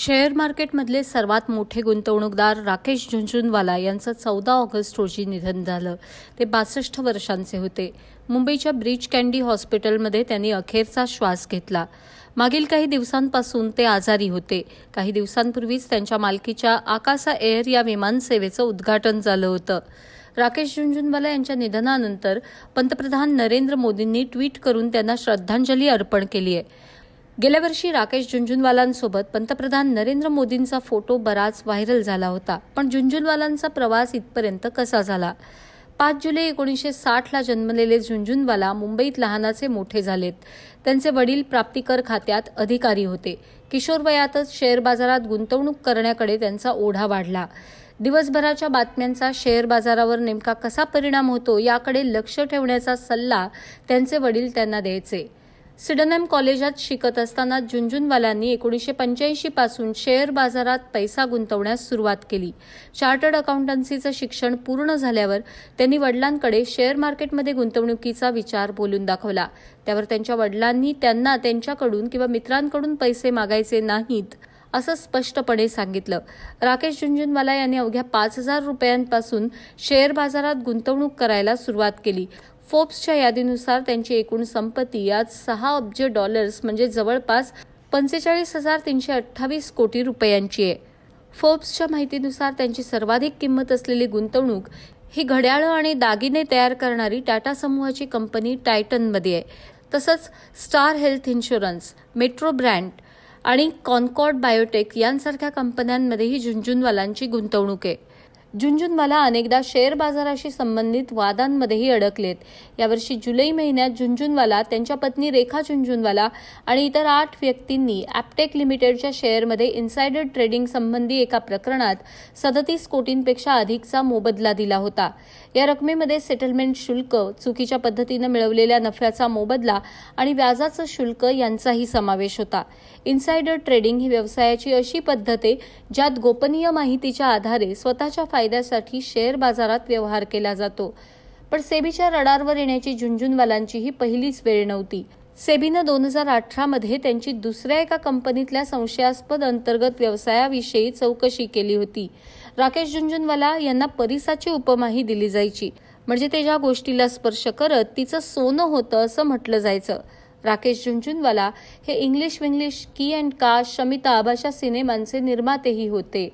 share मार्केटमधले सर्वात मोठे गुंतवणूकदार राकेश झुंझुनवाला यांचं चौदा ऑगस्ट रोजी निधन झालं ते बासष्ट वर्षांचे होते मुंबईच्या ब्रिज कॅन्डी हॉस्पिटलमध्ये त्यांनी अखेरचा श्वास घेतला मागील काही दिवसांपासून ते आजारी होते काही दिवसांपूर्वीच त्यांच्या मालकीच्या आकासा एअर या विमानसेवेचं उद्घाटन झालं होतं राकेश झुंझुनवाला यांच्या निधनानंतर पंतप्रधान नरेंद्र मोदींनी ट्विट करून त्यांना श्रद्धांजली अर्पण केली आहे गेल्या वर्षी राकेश झुंझुनवालांसोबत पंतप्रधान नरेंद्र मोदींचा फोटो बराच व्हायरल झाला होता पण झुंझुनवालांचा प्रवास इथपर्यंत कसा झाला पाच जुलै एकोणीसशे साठला जन्मलेले झुंझुनवाला मुंबईत लहानाचे मोठे झालेत त्यांचे वडील प्राप्तिकर खात्यात अधिकारी होते किशोर वयातच शेअर बाजारात गुंतवणूक करण्याकडे त्यांचा ओढा वाढला दिवसभराच्या बातम्यांचा शेअर बाजारावर नेमका कसा परिणाम होतो याकडे लक्ष ठेवण्याचा सल्ला त्यांचे वडील त्यांना द्यायचे सिडनएम कॉलेजात शिकत असताना झुंझुनवाल्यांनी एकोणीसशे पंच्याऐंशी पासून शेअर बाजारात पैसा गुंतवण्यास सुरुवात केली चार्टर्ड अकाउंटन्सीचं शिक्षण पूर्ण झाल्यावर त्यांनी वडिलांकडे शेअर मार्केटमध्ये गुंतवणुकीचा विचार बोलून दाखवला त्यावर त्यांच्या वडिलांनी त्यांना त्यांच्याकडून किंवा मित्रांकडून पैसे मागायचे नाहीत असं स्पष्टपणे सांगितलं राकेश झुंझुनवाला यांनी अवघ्या पाच हजार रुपयांपासून शेअर बाजारात गुंतवणूक करायला सुरुवात केली फोर्ब्सच्या यादीनुसार त्यांची एकूण संपत्ती आज सहा अब्ज डॉलर्स म्हणजे जवळपास पंचेचाळीस हजार तीनशे अठ्ठावीस कोटी रुपयांची आहे फोर्ब्सच्या माहितीनुसार त्यांची सर्वाधिक किंमत असलेली गुंतवणूक ही घड्याळं आणि दागिने तयार करणारी टाटा समूहाची कंपनी टायटनमध्ये आहे तसंच star health insurance metro brand आणि कॉनकॉर्ड बायोटेक यांसारख्या कंपन्यांमध्येही झुंझुनवालांची गुंतवणूक आहे झुंझुनवाला अनेकदा शेअर बाजाराशी संबंधित वादांमध्येही अडकलेत यावर्षी जुलै महिन्यात झुंझुनवाला त्यांच्या पत्नी रेखा झुंझुनवाला आणि इतर आठ व्यक्तींनी ॲपटेक लिमिटेडच्या शेअरमध्ये इन्सायडर ट्रेडिंग संबंधी एका प्रकरणात सदतीस कोटींपेक्षा अधिकचा मोबदला दिला होता या रकमेमध्ये सेटलमेंट शुल्क चुकीच्या पद्धतीनं मिळवलेल्या नफ्याचा मोबदला आणि व्याजाचं शुल्क यांचाही समावेश होता इन्सायडर ट्रेडिंग ही व्यवसायाची अशी पद्धत आहे ज्यात गोपनीय माहितीच्या आधारे स्वतःच्या फायद्यासाठी शेअर बाजारात व्यवहार केला जातो पण सेबीच्या रडारवर येण्याची झुंजुनवालांची ही पहिलीच वेळ नव्हती सेबीनं दोन हजार अठरामध्ये त्यांची दुसऱ्या एका कंपनीतल्या संशयास्पद अंतर्गत व्यवसायाविषयी चौकशी केली होती राकेश झुंजुनवाला यांना परिसाची उपमाही दिली जायची म्हणजे ते ज्या गोष्टीला स्पर्श करत तिचं सोनं होतं असं म्हटलं जायचं राकेश झुंजुनवाला हे इंग्लिश विंग्लिश की अँड का शमिता आभाषा सिनेमांचे निर्मातेही होते